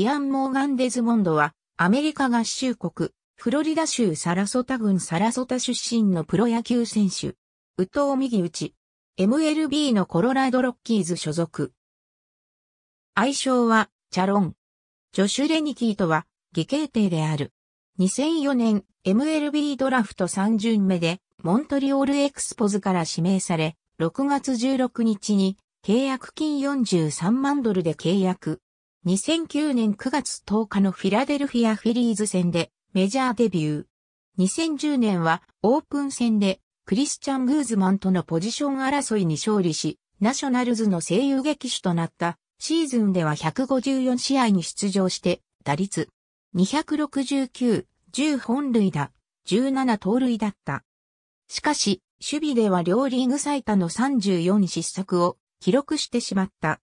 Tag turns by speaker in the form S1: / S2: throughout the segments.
S1: イアン・モーガン・デズモンドは、アメリカ合衆国、フロリダ州サラソタ郡サラソタ出身のプロ野球選手。ウ宇藤右打ち。MLB のコロラドロッキーズ所属。愛称は、チャロン。ジョシュ・レニキーとは、義兄弟である。2004年、MLB ドラフト3巡目で、モントリオールエクスポズから指名され、6月16日に、契約金43万ドルで契約。2009年9月10日のフィラデルフィアフィリーズ戦でメジャーデビュー。2010年はオープン戦でクリスチャン・グーズマンとのポジション争いに勝利し、ナショナルズの声優劇手となったシーズンでは154試合に出場して打率269、10本塁打、17盗塁だった。しかし、守備では両リーグ最多の34失策を記録してしまった。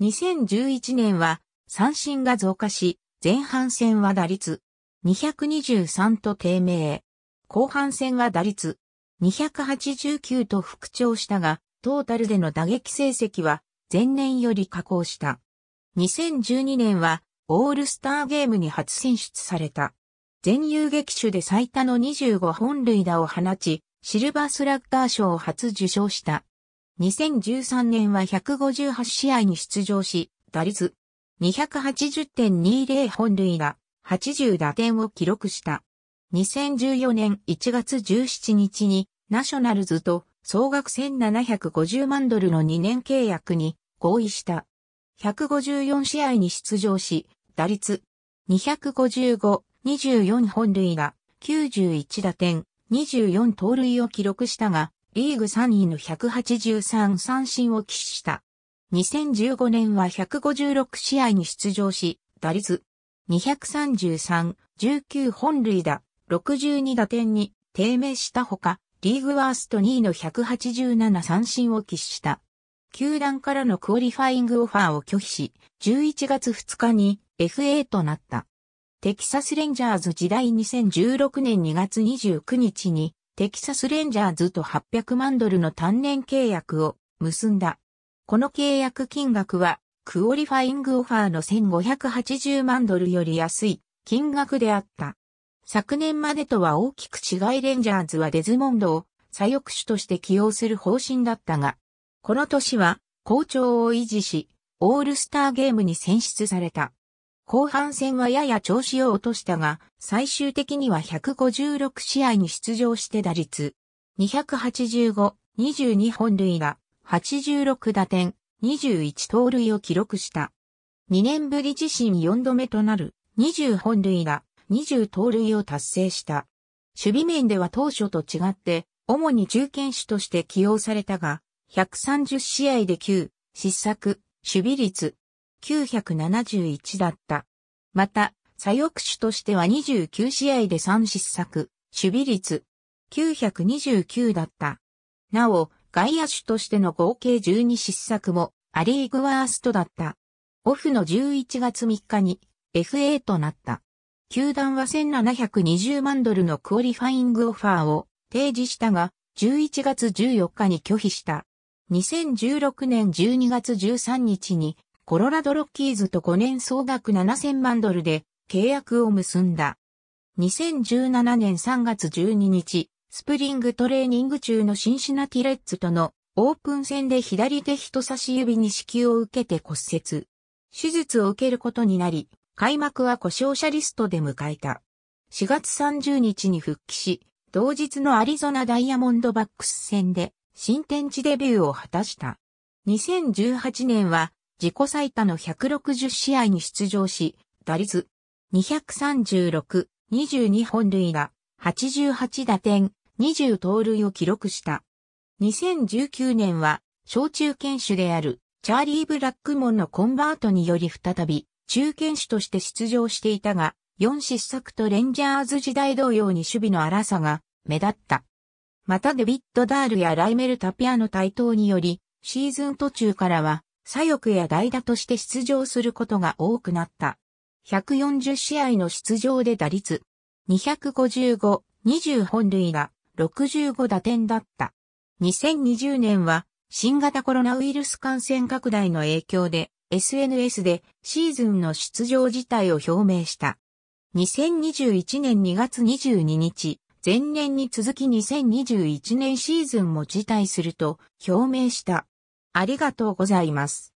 S1: 2011年は三振が増加し、前半戦は打率223と低迷。後半戦は打率289と復調したが、トータルでの打撃成績は前年より下降した。2012年はオールスターゲームに初選出された。全遊撃手で最多の25本塁打を放ち、シルバースラッガー賞を初受賞した。2013年は158試合に出場し、打率280.20本塁打、80打点を記録した。2014年1月17日にナショナルズと総額1750万ドルの2年契約に合意した。154試合に出場し、打率255、24本塁打、91打点、24盗塁を記録したが、リーグ3位の183三振を喫した。2015年は156試合に出場し、打率233、19本塁打、62打点に低迷したほか、リーグワースト2位の187三振を喫した。球団からのクオリファイングオファーを拒否し、11月2日に FA となった。テキサスレンジャーズ時代2016年2月29日にテキサスレンジャーズと800万ドルの単年契約を結んだ。この契約金額は、クオリファイングオファーの1580万ドルより安い金額であった。昨年までとは大きく違いレンジャーズはデズモンドを左翼手として起用する方針だったが、この年は好調を維持し、オールスターゲームに選出された。後半戦はやや調子を落としたが、最終的には156試合に出場して打率。285、22本塁打、86打点、21盗塁を記録した。2年ぶり自身4度目となる20本塁打、20盗塁を達成した。守備面では当初と違って、主に中堅手として起用されたが、130試合で9、失策、守備率、971だった。また、左翼手としては29試合で3失策、守備率、929だった。なお、外野手としての合計12失策もア・リーグワーストだった。オフの11月3日に FA となった。球団は1720万ドルのクオリファイングオファーを提示したが、11月14日に拒否した。2016年12月13日にコロラドロッキーズと5年総額7000万ドルで契約を結んだ。2017年3月12日、スプリングトレーニング中のシンシナティレッツとのオープン戦で左手人差し指に支給を受けて骨折。手術を受けることになり、開幕は故障者リストで迎えた。4月30日に復帰し、同日のアリゾナダイヤモンドバックス戦で新天地デビューを果たした。2018年は自己最多の160試合に出場し、打率236、22本塁打、88打点、20盗塁を記録した。2019年は、小中堅手である、チャーリー・ブラックモンのコンバートにより再び、中堅手として出場していたが、4失策とレンジャーズ時代同様に守備の荒さが目立った。またデビッド・ダールやライメル・タピアの台頭により、シーズン途中からは、左翼や代打として出場することが多くなった。140試合の出場で打率、255、20本塁打、65打点だった。2020年は新型コロナウイルス感染拡大の影響で SNS でシーズンの出場自体を表明した。2021年2月22日、前年に続き2021年シーズンも辞退すると表明した。ありがとうございます。